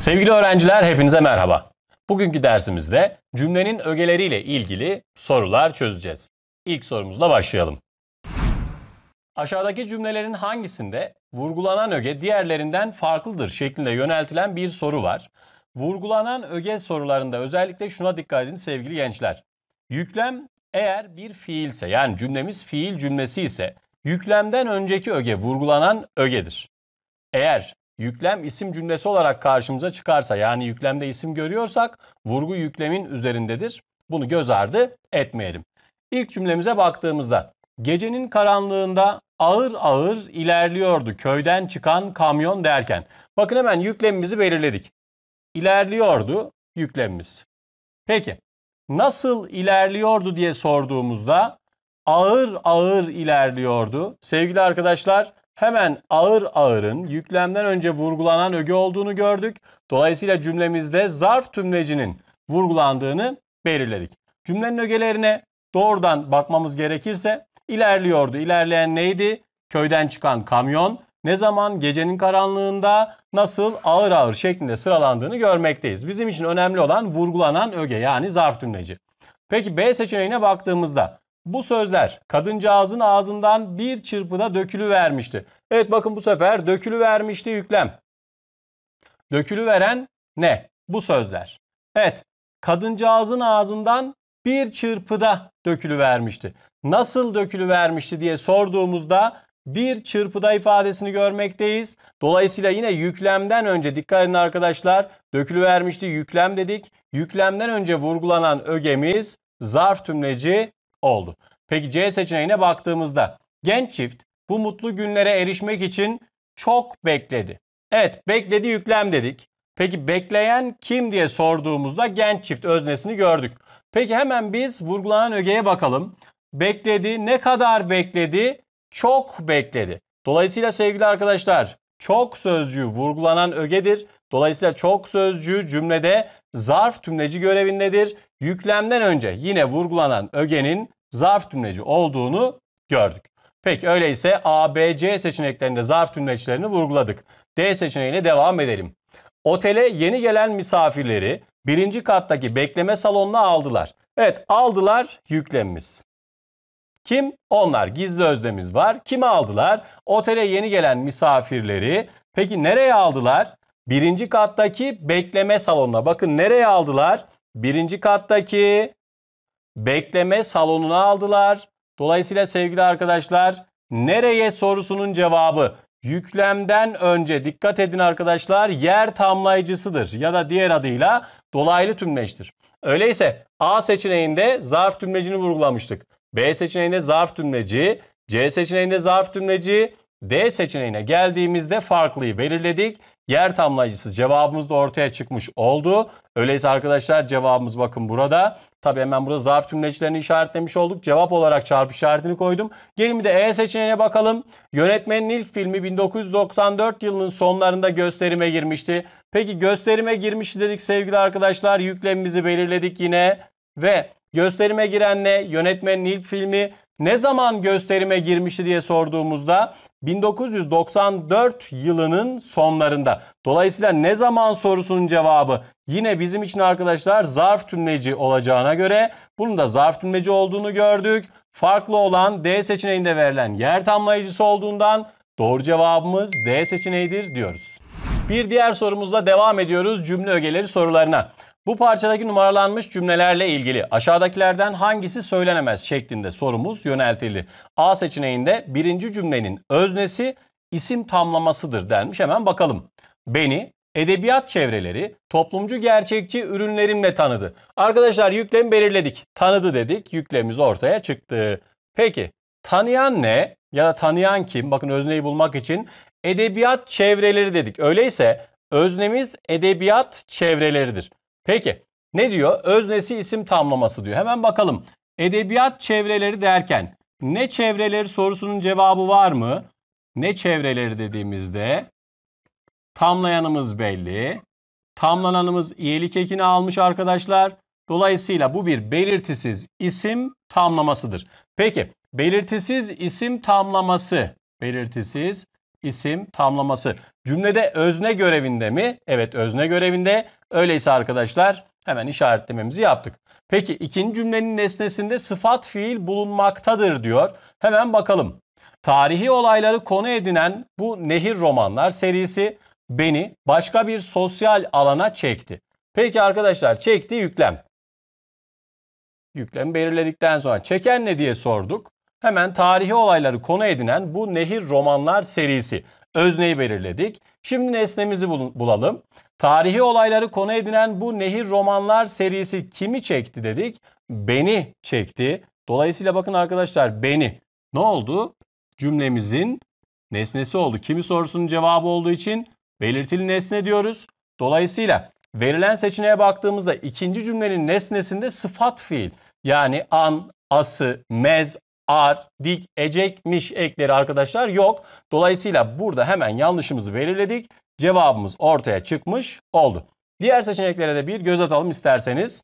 Sevgili öğrenciler hepinize merhaba. Bugünkü dersimizde cümlenin ögeleriyle ilgili sorular çözeceğiz. İlk sorumuzla başlayalım. Aşağıdaki cümlelerin hangisinde vurgulanan öge diğerlerinden farklıdır şeklinde yöneltilen bir soru var. Vurgulanan öge sorularında özellikle şuna dikkat edin sevgili gençler. Yüklem eğer bir fiilse yani cümlemiz fiil cümlesi ise yüklemden önceki öge vurgulanan ögedir. Eğer yüklem isim cümlesi olarak karşımıza çıkarsa yani yüklemde isim görüyorsak vurgu yüklemin üzerindedir. Bunu göz ardı etmeyelim. İlk cümlemize baktığımızda gecenin karanlığında ağır ağır ilerliyordu köyden çıkan kamyon derken. Bakın hemen yüklemimizi belirledik. İlerliyordu yüklemimiz. Peki nasıl ilerliyordu diye sorduğumuzda ağır ağır ilerliyordu. Sevgili arkadaşlar hemen ağır ağırın yüklemden önce vurgulanan öge olduğunu gördük. Dolayısıyla cümlemizde zarf tümlecinin vurgulandığını belirledik. Cümlenin ögelerine doğrudan bakmamız gerekirse ilerliyordu. İlerleyen neydi? Köyden çıkan kamyon. Ne zaman? Gecenin karanlığında nasıl ağır ağır şeklinde sıralandığını görmekteyiz. Bizim için önemli olan vurgulanan öge yani zarf tümleci. Peki B seçeneğine baktığımızda bu sözler kadıncağızın ağzından bir çırpıda dökülü vermişti. Evet bakın bu sefer dökülü vermişti yüklem. Dökülü veren ne? Bu sözler. Evet kadıncağızın ağzından bir çırpıda dökülü vermişti. Nasıl dökülü vermişti diye sorduğumuzda bir çırpıda ifadesini görmekteyiz. Dolayısıyla yine yüklemden önce dikkat edin arkadaşlar. Dökülü vermişti yüklem dedik. Yüklemden önce vurgulanan ögemiz zarf tümleci oldu. Peki C seçeneğine baktığımızda genç çift bu mutlu günlere erişmek için çok bekledi. Evet bekledi yüklem dedik. Peki bekleyen kim diye sorduğumuzda genç çift öznesini gördük. Peki hemen biz vurgulanan ögeye bakalım. Bekledi ne kadar bekledi? Çok bekledi. Dolayısıyla sevgili arkadaşlar çok sözcüğü vurgulanan ögedir. Dolayısıyla çok sözcüğü cümlede zarf tümleci görevindedir. Yüklemden önce yine vurgulanan ögenin zarf tümleci olduğunu gördük. Peki öyleyse A, B, C seçeneklerinde zarf tümleçlerini vurguladık. D seçeneğine devam edelim. Otele yeni gelen misafirleri birinci kattaki bekleme salonuna aldılar. Evet aldılar yüklemimiz. Kim? Onlar. Gizli özlemiz var. Kimi aldılar? Otele yeni gelen misafirleri. Peki nereye aldılar? Birinci kattaki bekleme salonuna. Bakın nereye aldılar? Birinci kattaki bekleme salonuna aldılar. Dolayısıyla sevgili arkadaşlar nereye sorusunun cevabı yüklemden önce dikkat edin arkadaşlar yer tamlayıcısıdır ya da diğer adıyla dolaylı tümleçtir. Öyleyse A seçeneğinde zarf tümlecini vurgulamıştık. B seçeneğinde zarf tümleci, C seçeneğinde zarf tümleci, D seçeneğine geldiğimizde farklıyı belirledik. Yer tamlayıcısı cevabımız da ortaya çıkmış oldu. Öyleyse arkadaşlar cevabımız bakın burada. Tabi hemen burada zarf tümlecilerini işaretlemiş olduk. Cevap olarak çarpı işaretini koydum. Gelin bir de E seçeneğine bakalım. Yönetmenin ilk filmi 1994 yılının sonlarında gösterime girmişti. Peki gösterime girmiş dedik sevgili arkadaşlar. Yüklemimizi belirledik yine. Ve gösterime giren ne? yönetmenin ilk filmi ne zaman gösterime girmişti diye sorduğumuzda 1994 yılının sonlarında. Dolayısıyla ne zaman sorusunun cevabı yine bizim için arkadaşlar zarf tümleci olacağına göre bunun da zarf tümleci olduğunu gördük. Farklı olan D seçeneğinde verilen yer tamlayıcısı olduğundan doğru cevabımız D seçeneğidir diyoruz. Bir diğer sorumuzla devam ediyoruz cümle ögeleri sorularına. Bu parçadaki numaralanmış cümlelerle ilgili aşağıdakilerden hangisi söylenemez şeklinde sorumuz yöneltildi. A seçeneğinde birinci cümlenin öznesi isim tamlamasıdır denmiş. Hemen bakalım. Beni, edebiyat çevreleri, toplumcu gerçekçi ürünlerimle tanıdı. Arkadaşlar yüklemi belirledik. Tanıdı dedik. Yüklemimiz ortaya çıktı. Peki tanıyan ne ya da tanıyan kim? Bakın özneyi bulmak için edebiyat çevreleri dedik. Öyleyse öznemiz edebiyat çevreleridir. Peki ne diyor? Öznesi isim tamlaması diyor. Hemen bakalım. Edebiyat çevreleri derken ne çevreleri sorusunun cevabı var mı? Ne çevreleri dediğimizde tamlayanımız belli. Tamlananımız iyilik ekini almış arkadaşlar. Dolayısıyla bu bir belirtisiz isim tamlamasıdır. Peki belirtisiz isim tamlaması. Belirtisiz isim tamlaması. Cümlede özne görevinde mi? Evet özne görevinde. Öyleyse arkadaşlar hemen işaretlememizi yaptık. Peki ikinci cümlenin nesnesinde sıfat fiil bulunmaktadır diyor. Hemen bakalım. Tarihi olayları konu edinen bu nehir romanlar serisi beni başka bir sosyal alana çekti. Peki arkadaşlar çekti yüklem. Yüklemi belirledikten sonra çeken ne diye sorduk. Hemen tarihi olayları konu edinen bu nehir romanlar serisi. Özneyi belirledik. Şimdi nesnemizi bulalım. Tarihi olayları konu edinen bu nehir romanlar serisi kimi çekti dedik? Beni çekti. Dolayısıyla bakın arkadaşlar beni ne oldu? Cümlemizin nesnesi oldu. Kimi sorusunun cevabı olduğu için belirtili nesne diyoruz. Dolayısıyla verilen seçeneğe baktığımızda ikinci cümlenin nesnesinde sıfat fiil yani an, ası, mez, ar, dik, ecekmiş ekleri arkadaşlar yok. Dolayısıyla burada hemen yanlışımızı belirledik. Cevabımız ortaya çıkmış oldu. Diğer seçeneklere de bir göz atalım isterseniz.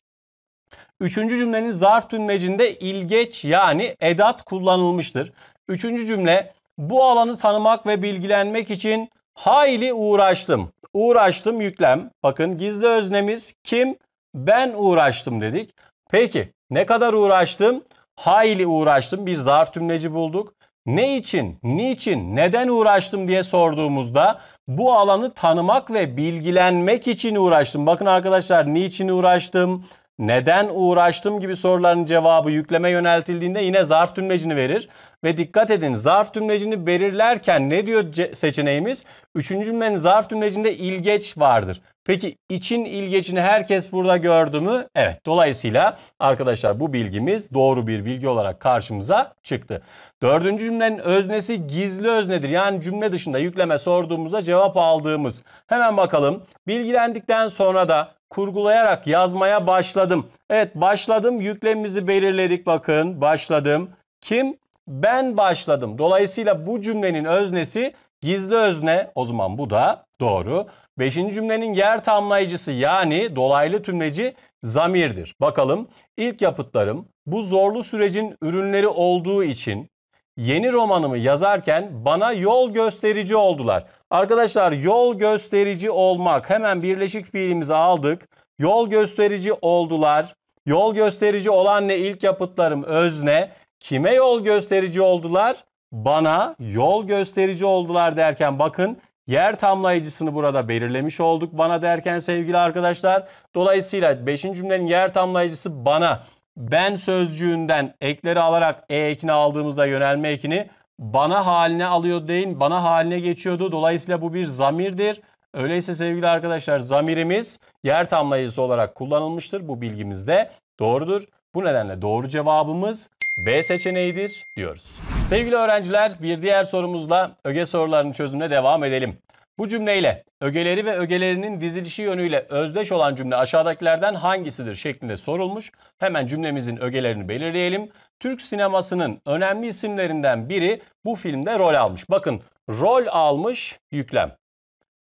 Üçüncü cümlenin zarf tümlecinde ilgeç yani edat kullanılmıştır. Üçüncü cümle bu alanı tanımak ve bilgilenmek için hayli uğraştım. Uğraştım yüklem. Bakın gizli öznemiz kim? Ben uğraştım dedik. Peki ne kadar uğraştım? hayli uğraştım bir zarf tümleci bulduk. Ne için, niçin, neden uğraştım diye sorduğumuzda bu alanı tanımak ve bilgilenmek için uğraştım. Bakın arkadaşlar niçin uğraştım, neden uğraştım gibi soruların cevabı yükleme yöneltildiğinde yine zarf tümlecini verir. Ve dikkat edin zarf tümlecini belirlerken ne diyor seçeneğimiz? Üçüncü cümlenin zarf tümlecinde ilgeç vardır. Peki için ilgecini herkes burada gördü mü? Evet. Dolayısıyla arkadaşlar bu bilgimiz doğru bir bilgi olarak karşımıza çıktı. Dördüncü cümlenin öznesi gizli öznedir. Yani cümle dışında yükleme sorduğumuzda cevap aldığımız. Hemen bakalım. Bilgilendikten sonra da kurgulayarak yazmaya başladım. Evet başladım. Yüklemimizi belirledik bakın. Başladım. Kim? Ben başladım. Dolayısıyla bu cümlenin öznesi gizli özne. O zaman bu da doğru. Beşinci cümlenin yer tamlayıcısı yani dolaylı tümleci zamirdir. Bakalım ilk yapıtlarım bu zorlu sürecin ürünleri olduğu için yeni romanımı yazarken bana yol gösterici oldular. Arkadaşlar yol gösterici olmak hemen birleşik fiilimizi aldık. Yol gösterici oldular. Yol gösterici olan ne ilk yapıtlarım özne. Kime yol gösterici oldular? Bana yol gösterici oldular derken bakın yer tamlayıcısını burada belirlemiş olduk bana derken sevgili arkadaşlar. Dolayısıyla 5. cümlenin yer tamlayıcısı bana. Ben sözcüğünden ekleri alarak e ekini aldığımızda yönelme ekini bana haline alıyor deyin. bana haline geçiyordu. Dolayısıyla bu bir zamirdir. Öyleyse sevgili arkadaşlar zamirimiz yer tamlayıcısı olarak kullanılmıştır. Bu bilgimiz de doğrudur. Bu nedenle doğru cevabımız B seçeneğidir diyoruz. Sevgili öğrenciler bir diğer sorumuzla öge sorularının çözümüne devam edelim. Bu cümleyle ögeleri ve ögelerinin dizilişi yönüyle özdeş olan cümle aşağıdakilerden hangisidir şeklinde sorulmuş. Hemen cümlemizin ögelerini belirleyelim. Türk sinemasının önemli isimlerinden biri bu filmde rol almış. Bakın rol almış yüklem.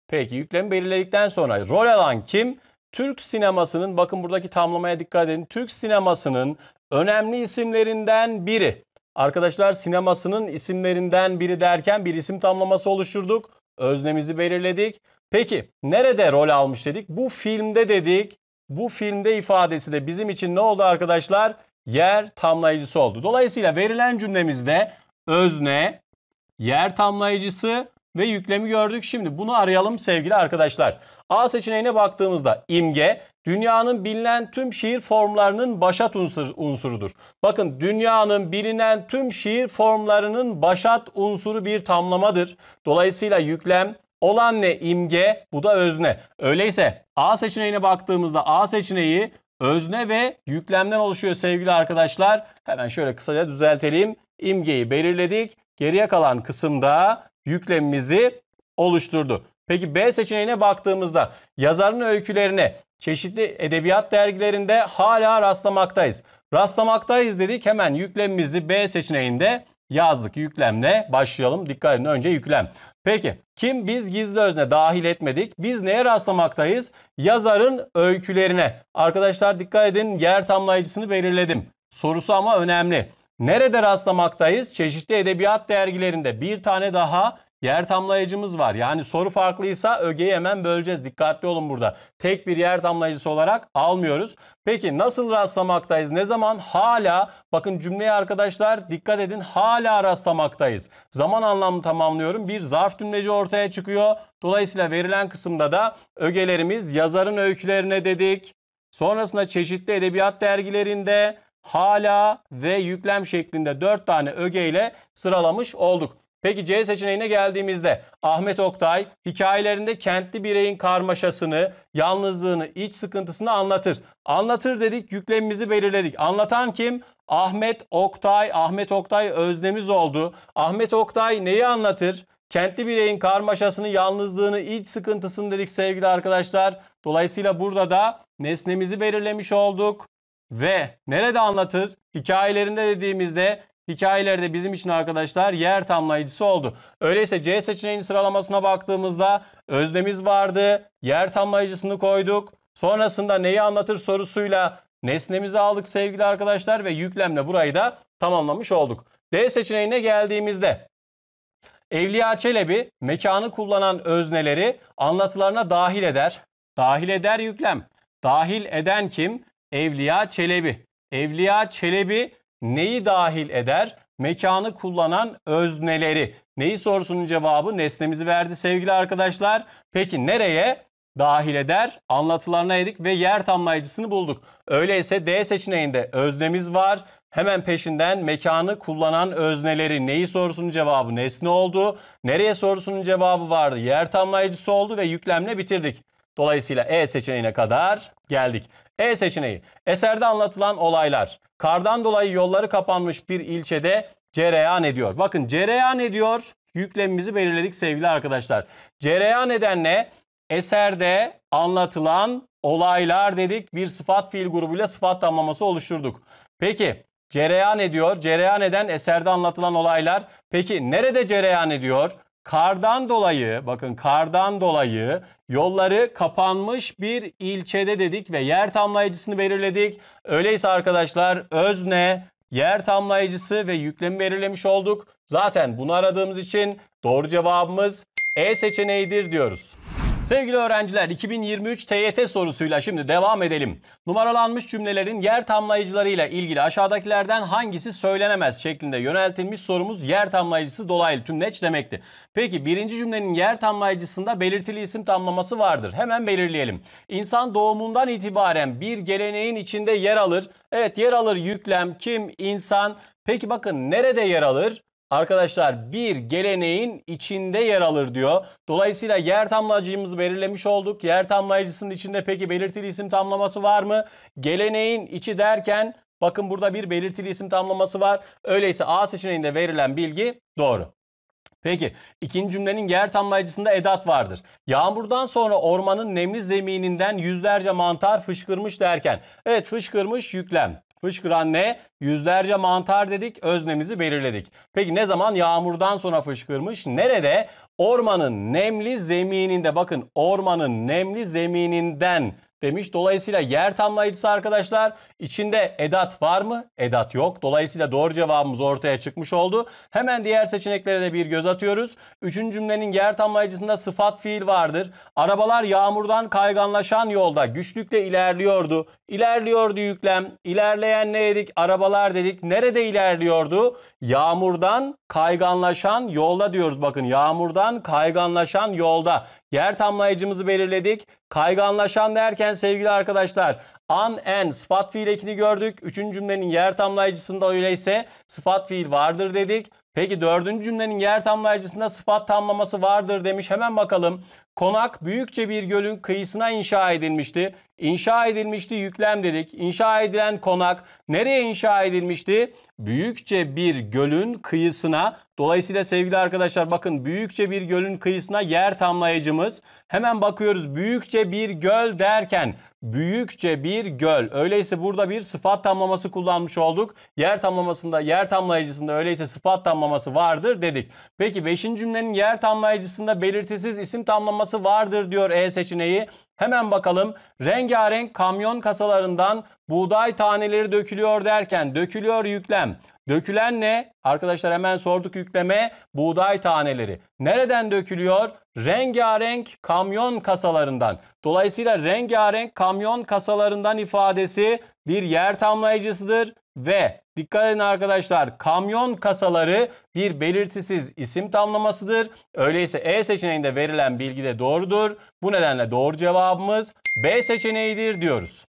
Peki yüklemi belirledikten sonra rol alan kim? Türk sinemasının bakın buradaki tamlamaya dikkat edin. Türk sinemasının önemli isimlerinden biri. Arkadaşlar sinemasının isimlerinden biri derken bir isim tamlaması oluşturduk. Öznemizi belirledik. Peki nerede rol almış dedik? Bu filmde dedik. Bu filmde ifadesi de bizim için ne oldu arkadaşlar? Yer tamlayıcısı oldu. Dolayısıyla verilen cümlemizde özne, yer tamlayıcısı ve yüklemi gördük. Şimdi bunu arayalım sevgili arkadaşlar. A seçeneğine baktığımızda imge dünyanın bilinen tüm şiir formlarının başat unsur, unsurudur. Bakın dünyanın bilinen tüm şiir formlarının başat unsuru bir tamlamadır. Dolayısıyla yüklem olan ne imge bu da özne. Öyleyse A seçeneğine baktığımızda A seçeneği özne ve yüklemden oluşuyor sevgili arkadaşlar. Hemen şöyle kısaca düzeltelim. İmgeyi belirledik. Geriye kalan kısımda yüklemimizi oluşturdu. Peki B seçeneğine baktığımızda yazarın öykülerine çeşitli edebiyat dergilerinde hala rastlamaktayız. Rastlamaktayız dedik hemen yüklemimizi B seçeneğinde yazdık. Yüklemle başlayalım. Dikkat edin önce yüklem. Peki kim biz gizli özne dahil etmedik? Biz neye rastlamaktayız? Yazarın öykülerine. Arkadaşlar dikkat edin yer tamlayıcısını belirledim. Sorusu ama önemli. Nerede rastlamaktayız? Çeşitli edebiyat dergilerinde bir tane daha yer tamlayıcımız var. Yani soru farklıysa ögeyi hemen böleceğiz. Dikkatli olun burada. Tek bir yer tamlayıcısı olarak almıyoruz. Peki nasıl rastlamaktayız? Ne zaman? Hala bakın cümleye arkadaşlar dikkat edin. Hala rastlamaktayız. Zaman anlamı tamamlıyorum. Bir zarf cümleci ortaya çıkıyor. Dolayısıyla verilen kısımda da ögelerimiz yazarın öykülerine dedik. Sonrasında çeşitli edebiyat dergilerinde hala ve yüklem şeklinde 4 tane ögeyle sıralamış olduk. Peki C seçeneğine geldiğimizde Ahmet Oktay hikayelerinde kentli bireyin karmaşasını, yalnızlığını, iç sıkıntısını anlatır. Anlatır dedik, yüklemimizi belirledik. Anlatan kim? Ahmet Oktay. Ahmet Oktay öznemiz oldu. Ahmet Oktay neyi anlatır? Kentli bireyin karmaşasını, yalnızlığını, iç sıkıntısını dedik sevgili arkadaşlar. Dolayısıyla burada da nesnemizi belirlemiş olduk ve nerede anlatır? Hikayelerinde dediğimizde hikayelerde bizim için arkadaşlar yer tamlayıcısı oldu. Öyleyse C seçeneğinin sıralamasına baktığımızda özlemiz vardı. Yer tamlayıcısını koyduk. Sonrasında neyi anlatır sorusuyla nesnemizi aldık sevgili arkadaşlar ve yüklemle burayı da tamamlamış olduk. D seçeneğine geldiğimizde Evliya Çelebi mekanı kullanan özneleri anlatılarına dahil eder. Dahil eder yüklem. Dahil eden kim? Evliya Çelebi. Evliya Çelebi neyi dahil eder? Mekanı kullanan özneleri. Neyi sorusunun cevabı nesnemizi verdi sevgili arkadaşlar. Peki nereye? dahil eder. Anlatılarına edik ve yer tamlayıcısını bulduk. Öyleyse D seçeneğinde öznemiz var. Hemen peşinden mekanı kullanan özneleri neyi sorusunun cevabı nesne oldu. Nereye sorusunun cevabı vardı. Yer tamlayıcısı oldu ve yüklemle bitirdik. Dolayısıyla E seçeneğine kadar geldik. E seçeneği. Eserde anlatılan olaylar. Kardan dolayı yolları kapanmış bir ilçede cereyan ediyor. Bakın cereyan ediyor. Yüklemimizi belirledik sevgili arkadaşlar. Cereyan eden ne? Eserde anlatılan olaylar dedik. Bir sıfat fiil grubuyla sıfat tamlaması oluşturduk. Peki cereyan ediyor. Cereyan eden eserde anlatılan olaylar. Peki nerede cereyan ediyor? Kardan dolayı bakın kardan dolayı yolları kapanmış bir ilçede dedik ve yer tamlayıcısını belirledik. Öyleyse arkadaşlar özne, yer tamlayıcısı ve yüklemi belirlemiş olduk. Zaten bunu aradığımız için doğru cevabımız E seçeneğidir diyoruz. Sevgili öğrenciler 2023 TYT sorusuyla şimdi devam edelim. Numaralanmış cümlelerin yer tamlayıcılarıyla ilgili aşağıdakilerden hangisi söylenemez şeklinde yöneltilmiş sorumuz yer tamlayıcısı dolaylı tümleç demekti. Peki birinci cümlenin yer tamlayıcısında belirtili isim tamlaması vardır. Hemen belirleyelim. İnsan doğumundan itibaren bir geleneğin içinde yer alır. Evet yer alır yüklem kim insan. Peki bakın nerede yer alır? arkadaşlar bir geleneğin içinde yer alır diyor. Dolayısıyla yer tamlayıcımızı belirlemiş olduk. Yer tamlayıcısının içinde peki belirtili isim tamlaması var mı? Geleneğin içi derken bakın burada bir belirtili isim tamlaması var. Öyleyse A seçeneğinde verilen bilgi doğru. Peki ikinci cümlenin yer tamlayıcısında edat vardır. Yağmurdan sonra ormanın nemli zemininden yüzlerce mantar fışkırmış derken. Evet fışkırmış yüklem. Fışkıran ne? Yüzlerce mantar dedik, öznemizi belirledik. Peki ne zaman yağmurdan sonra fışkırmış? Nerede? Ormanın nemli zemininde. Bakın ormanın nemli zemininden demiş. Dolayısıyla yer tamlayıcısı arkadaşlar içinde edat var mı? Edat yok. Dolayısıyla doğru cevabımız ortaya çıkmış oldu. Hemen diğer seçeneklere de bir göz atıyoruz. Üçüncü cümlenin yer tamlayıcısında sıfat fiil vardır. Arabalar yağmurdan kayganlaşan yolda güçlükle ilerliyordu. İlerliyordu yüklem. İlerleyen ne dedik? Arabalar dedik. Nerede ilerliyordu? Yağmurdan kayganlaşan yolda diyoruz bakın. Yağmurdan kayganlaşan yolda. Yer tamlayıcımızı belirledik. Kayganlaşan derken sevgili arkadaşlar. An en sıfat fiil ekini gördük. Üçüncü cümlenin yer tamlayıcısında öyleyse sıfat fiil vardır dedik. Peki dördüncü cümlenin yer tamlayıcısında sıfat tamlaması vardır demiş. Hemen bakalım. Konak büyükçe bir gölün kıyısına inşa edilmişti. İnşa edilmişti yüklem dedik. İnşa edilen konak nereye inşa edilmişti? Büyükçe bir gölün kıyısına. Dolayısıyla sevgili arkadaşlar bakın büyükçe bir gölün kıyısına yer tamlayıcımız. Hemen bakıyoruz büyükçe bir göl derken büyükçe bir göl. Öyleyse burada bir sıfat tamlaması kullanmış olduk. Yer tamlamasında yer tamlayıcısında öyleyse sıfat tamlaması tamlaması vardır dedik. Peki 5. cümlenin yer tamlayıcısında belirtisiz isim tamlaması vardır diyor E seçeneği. Hemen bakalım rengarenk kamyon kasalarından buğday taneleri dökülüyor derken dökülüyor yüklem. Dökülen ne? Arkadaşlar hemen sorduk yükleme buğday taneleri. Nereden dökülüyor? Rengarenk kamyon kasalarından. Dolayısıyla rengarenk kamyon kasalarından ifadesi bir yer tamlayıcısıdır ve dikkat edin arkadaşlar kamyon kasaları bir belirtisiz isim tamlamasıdır. Öyleyse E seçeneğinde verilen bilgi de doğrudur. Bu nedenle doğru cevap cevabımız B seçeneğidir diyoruz.